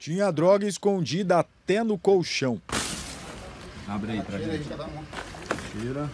Tinha droga escondida até no colchão. Abre aí, traz aí. Tira.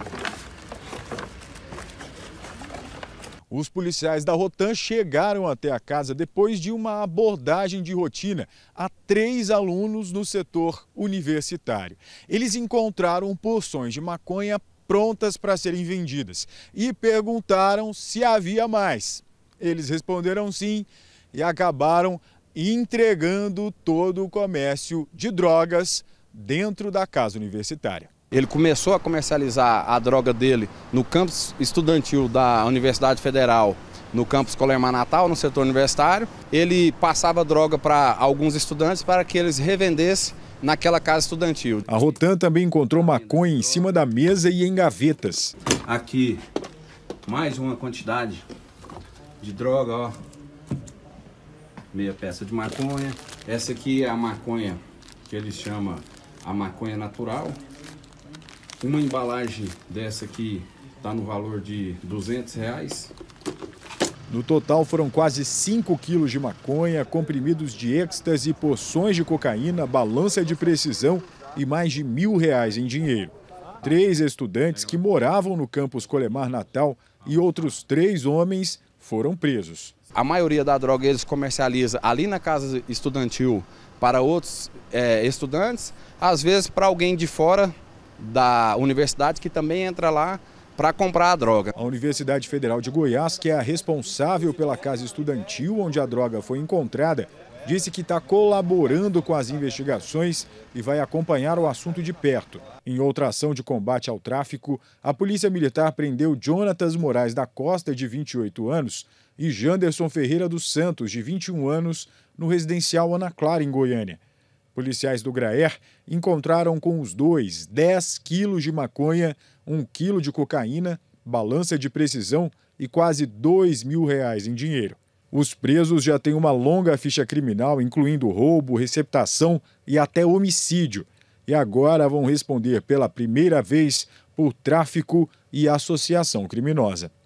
Os policiais da Rotan chegaram até a casa depois de uma abordagem de rotina a três alunos no setor universitário. Eles encontraram porções de maconha prontas para serem vendidas e perguntaram se havia mais. Eles responderam sim e acabaram entregando todo o comércio de drogas dentro da casa universitária. Ele começou a comercializar a droga dele no campus estudantil da Universidade Federal, no campus Colemar Natal, no setor universitário. Ele passava droga para alguns estudantes para que eles revendessem naquela casa estudantil. A Rotan também encontrou maconha em cima da mesa e em gavetas. Aqui, mais uma quantidade de droga, ó meia peça de maconha. Essa aqui é a maconha que ele chama a maconha natural. Uma embalagem dessa aqui está no valor de 200 reais. No total foram quase 5 quilos de maconha, comprimidos de êxtase, porções de cocaína, balança de precisão e mais de mil reais em dinheiro. Três estudantes que moravam no campus Colemar Natal e outros três homens foram presos a maioria da droga eles comercializam ali na casa estudantil para outros é, estudantes, às vezes para alguém de fora da universidade que também entra lá para comprar a droga. A Universidade Federal de Goiás, que é a responsável pela casa estudantil onde a droga foi encontrada, disse que está colaborando com as investigações e vai acompanhar o assunto de perto. Em outra ação de combate ao tráfico, a Polícia Militar prendeu Jonatas Moraes da Costa, de 28 anos, e Janderson Ferreira dos Santos, de 21 anos, no residencial Ana Clara, em Goiânia. Policiais do Graer encontraram com os dois 10 quilos de maconha, 1 quilo de cocaína, balança de precisão e quase 2 mil reais em dinheiro. Os presos já têm uma longa ficha criminal, incluindo roubo, receptação e até homicídio, e agora vão responder pela primeira vez por tráfico e associação criminosa.